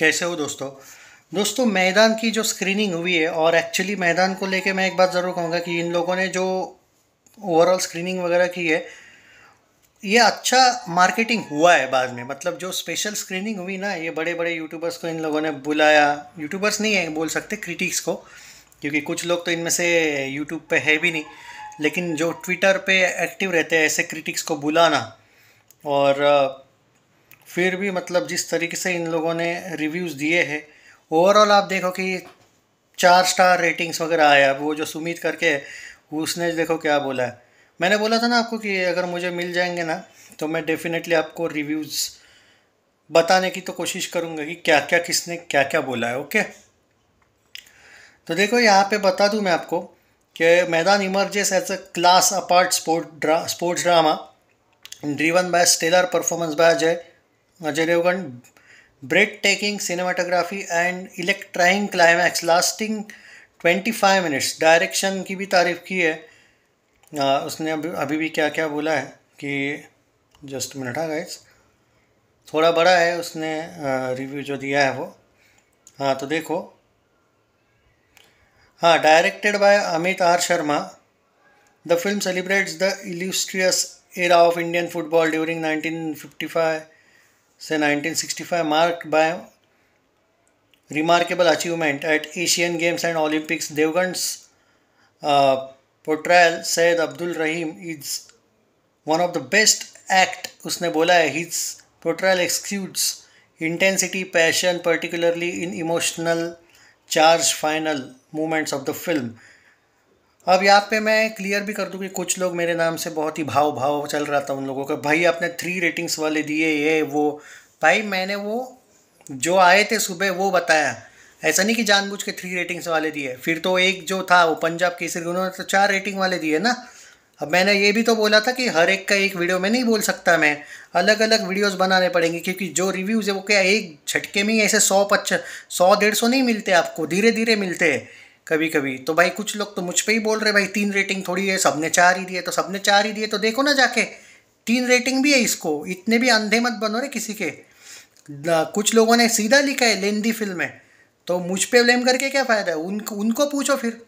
कैसे हो दोस्तों दोस्तों मैदान की जो स्क्रीनिंग हुई है और एक्चुअली मैदान को लेके मैं एक बात ज़रूर कहूँगा कि इन लोगों ने जो ओवरऑल स्क्रीनिंग वगैरह की है ये अच्छा मार्केटिंग हुआ है बाद में मतलब जो स्पेशल स्क्रीनिंग हुई ना ये बड़े बड़े यूट्यूबर्स को इन लोगों ने बुलाया यूट्यूबर्स नहीं है बोल सकते क्रिटिक्स को क्योंकि कुछ लोग तो इनमें से यूट्यूब पे है भी नहीं लेकिन जो ट्विटर पे एक्टिव रहते हैं ऐसे क्रिटिक्स को बुलाना और फिर भी मतलब जिस तरीके से इन लोगों ने रिव्यूज़ दिए हैं ओवरऑल आप देखो कि चार स्टार रेटिंग्स वगैरह आया वो जो सुमित करके है उसने देखो क्या बोला है मैंने बोला था ना आपको कि अगर मुझे मिल जाएंगे ना तो मैं डेफिनेटली आपको रिव्यूज़ बताने की तो कोशिश करूँगा कि क्या क्या किसने क्या क्या बोला है ओके तो देखो यहाँ पे बता दूँ मैं आपको कि Maidaan emerges as a class apart sport ड्रा sports drama driven by stellar performance by Ajay Ajay Devgn breathtaking cinematography and electrifying climax lasting twenty five minutes direction की भी तारीफ की है आ, उसने अभी अभी भी क्या क्या बोला है कि जस्ट मिनट आ गए थोड़ा बड़ा है उसने रिव्यू जो दिया है वो हाँ तो देखो हाँ directed by Amit R Sharma the film celebrates the illustrious era of Indian football during nineteen fifty five say 1965 marked by remarkable achievement at Asian Games and Olympics. Devgan's portrayal Syed Abdul Rahim is one of the best act Usne बोला hai his portrayal exudes intensity passion particularly in emotional charge final moments of the film अब यहाँ पे मैं clear भी कर दूँ कि कुछ लोग मेरे नाम से बहुत ही भाव भाव चल रहा था उन लोगों का भाई आपने थ्री रेटिंग्स वाले दिए ये वो भाई मैंने वो जो आए थे सुबह वो बताया ऐसा नहीं कि जानबूझ के थ्री रेटिंग्स वाले दिए फिर तो एक जो था वो पंजाब केसरी उन्होंने तो चार रेटिंग वाले दिए ना अब मैंने ये भी तो बोला था कि हर एक का एक वीडियो में नहीं बोल सकता मैं अलग अलग वीडियोस बनाने पड़ेंगे क्योंकि जो रिव्यूज़ है वो क्या एक झटके में ही ऐसे सौ पच्चीस सौ डेढ़ सौ नहीं मिलते आपको धीरे धीरे मिलते हैं कभी कभी तो भाई कुछ लोग तो मुझ पर ही बोल रहे भाई तीन रेटिंग थोड़ी है सबने चार ही दिए तो सबने चार ही दिए तो देखो ना जाके तीन रेटिंग भी है इसको इतने भी अंधे मत बनो रे किसी के कुछ लोगों ने सीधा लिखा है लेंदी फिल्म है तो मुझ पर ब्लेम करके क्या फ़ायदा है उन उनको पूछो फिर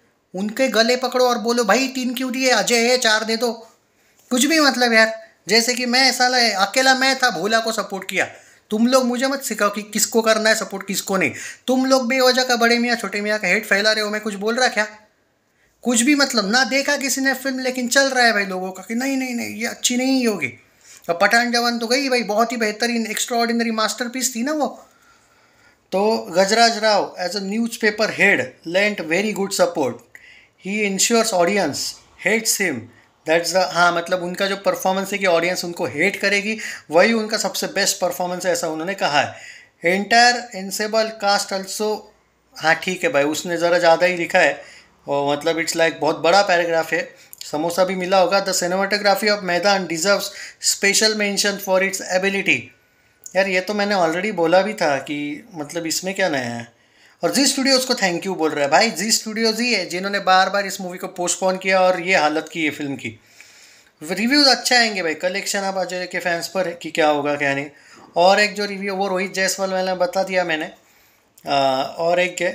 उनके गले पकड़ो और बोलो भाई तीन क्यों दिए अजय है चार दे दो कुछ भी मतलब यार जैसे कि मैं ऐसा अकेला मैं था भोला को सपोर्ट किया तुम लोग मुझे मत सिखाओ कि किसको करना है सपोर्ट किसको नहीं तुम लोग बेवजह का बड़े मियाँ छोटे मियाँ का हेट फैला रहे हो मैं कुछ बोल रहा क्या कुछ भी मतलब ना देखा किसी ने फिल्म लेकिन चल रहा है भाई लोगों का कि नहीं नहीं नहीं ये अच्छी नहीं होगी और पठान जवान तो गई भाई बहुत ही बेहतरीन एक्स्ट्रा ऑर्डिनरी मास्टर थी ना वो तो Gajraj Rao as a newspaper head lent very good support he ensures audience hates him that's the हाँ मतलब उनका जो परफॉर्मेंस है कि ऑडियंस उनको हेट करेगी वही उनका सबसे बेस्ट परफॉर्मेंस है ऐसा उन्होंने कहा है एंटायर इंसेबल कास्ट ऑल्सो हाँ ठीक है भाई उसने ज़रा ज़्यादा ही लिखा है और मतलब इट्स लाइक बहुत बड़ा पैराग्राफ है समोसा भी मिला होगा the cinematography of Maidaan deserve special mention for its ability यार ये तो मैंने ऑलरेडी बोला भी था कि मतलब इसमें क्या नया है और जी स्टूडियोज़ को थैंक यू बोल रहा है भाई जी स्टूडियोज़ ही है जिन्होंने बार बार इस मूवी को पोस्टपोन किया और ये हालत की है फिल्म की रिव्यूज़ अच्छे आएंगे भाई कलेक्शन अब अजय के फैंस पर है कि क्या होगा क्या नहीं और एक जो रिव्यू वो रोहित जायसवाल वाला बता दिया मैंने आ, और एक है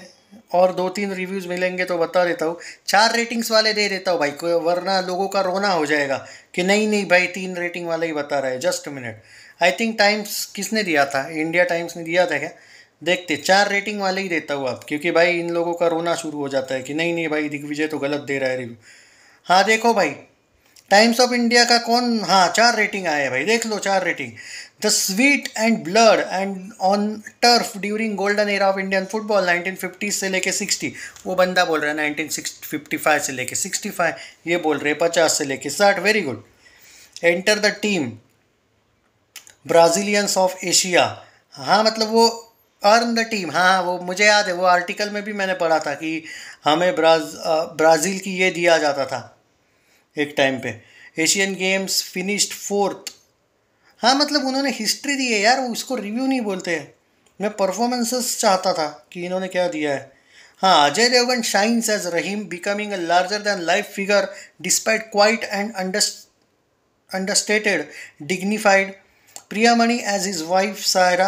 और दो तीन रिव्यूज़ मिलेंगे तो बता देता हूँ चार रेटिंग्स वाले दे देता हूँ भाई वरना लोगों का रोना हो जाएगा कि नहीं नहीं भाई तीन रेटिंग वाला ही बता रहा है just minute I think Times किसने दिया था इंडिया टाइम्स ने दिया था क्या देखते चार रेटिंग वाले ही देता हूँ आप क्योंकि भाई इन लोगों का रोना शुरू हो जाता है कि नहीं नहीं भाई दिग्विजय तो गलत दे रहा है रिव्यू हाँ देखो भाई टाइम्स ऑफ इंडिया का कौन हाँ चार रेटिंग आया है भाई देख लो चार rating the sweet and blood and on turf during golden era of Indian football nineteen fifties से लेके सिक्सटी वो बंदा बोल रहा है नाइनटीन सिक्स फिफ्टी फाइव से लेके फाइव ये बोल रहे पचास से लेके साठ very good enter the team Brazilians of Asia हाँ मतलब वो अर्न द टीम हाँ हाँ वो मुझे याद है वो आर्टिकल में भी मैंने पढ़ा था कि हमें ब्राज़ ब्राज़ील की ये दिया जाता था एक टाइम पे एशियन गेम्स फिनिश्ड फोर्थ हाँ मतलब उन्होंने हिस्ट्री दी है यार उसको रिव्यू नहीं बोलते हैं मैं परफॉर्मेंसेस चाहता था कि इन्होंने क्या दिया है हाँ Ajay Devgn shines as Rahim becoming a larger than life figure despite quiet and understated dignified Priyamani as his wife Saira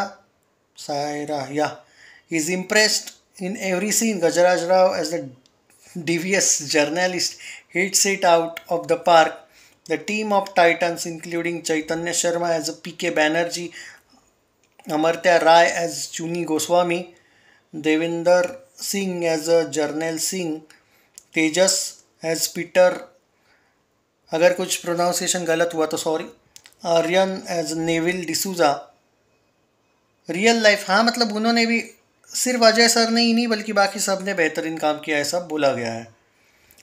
yeah. He's impressed in every scene. Gajaraj Rao, as a devious journalist, hits it out of the park. The team of titans, including Chaitanya Sharma as a P.K. Banerjee, Amartya Rai as Chuni Goswami, Devinder Singh as a Jarnal Singh, Tejas as Peter. अगर कुछ pronunciation गलत हुआ तो sorry Aryan as Neville D'Souza real life हाँ मतलब उन्होंने भी सिर्फ अजय सर ने ही नहीं बल्कि बाकी सब ने बेहतरीन काम किया है सब बोला गया है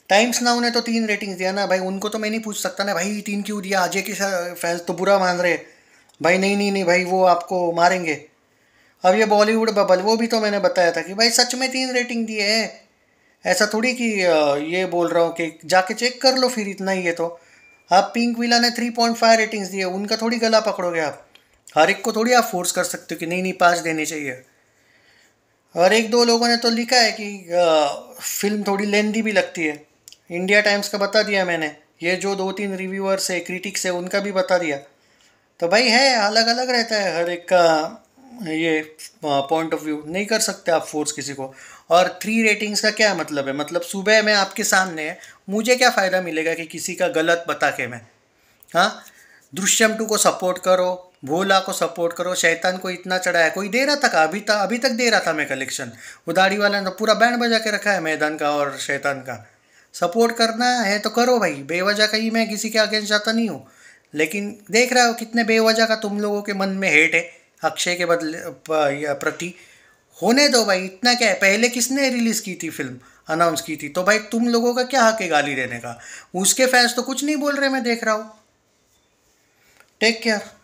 टाइम्स नाउ ने तो तीन रेटिंग्स दिया ना भाई उनको तो मैं नहीं पूछ सकता ना भाई तीन क्यों दिया अजय के फैंस तो बुरा मान रहे भाई नहीं नहीं नहीं भाई वो आपको मारेंगे अब ये बॉलीवुड बबल वो भी तो मैंने बताया था कि भाई सच में तीन रेटिंग दिए है ऐसा थोड़ी कि ये बोल रहा हूँ कि जाके चेक कर लो फिर इतना ही है तो आप पिंक विला ने थ्री पॉइंट फाइव रेटिंग्स दिए उनका थोड़ी गला पकड़ोगे आप हर एक को थोड़ी आप फोर्स कर सकते हो कि नहीं नहीं पास देने चाहिए और एक दो लोगों ने तो लिखा है कि आ, फिल्म थोड़ी लेंदी भी लगती है इंडिया टाइम्स का बता दिया मैंने ये जो दो तीन रिव्यूअर्स है क्रिटिक्स है उनका भी बता दिया तो भाई है अलग अलग रहता है हर एक का ये पॉइंट ऑफ व्यू नहीं कर सकते आप फोर्स किसी को और थ्री रेटिंग्स का क्या मतलब है मतलब सुबह मैं आपके सामने है मुझे क्या फ़ायदा मिलेगा कि किसी का गलत बता के मैं हाँ दृश्यम टू को सपोर्ट करो भोला को सपोर्ट करो शैतान को इतना चढ़ाया कोई दे रहा था का अभी तक अभी तक दे रहा था मैं कलेक्शन उदाड़ी वाले वाला ने तो पूरा बैंड बजा के रखा है मैदान का और शैतान का सपोर्ट करना है तो करो भाई बेवजह का ही मैं किसी के अगेंस्ट जाता नहीं हूँ लेकिन देख रहा हो कितने बेवजह का तुम लोगों के मन में हेट है अक्षय के बदले प्रति होने दो भाई इतना क्या है पहले किसने रिलीज़ की थी फिल्म अनाउंस की थी तो भाई तुम लोगों का क्या हक है गाली देने का उसके फैंस तो कुछ नहीं बोल रहे मैं देख रहा हूँ टेक केयर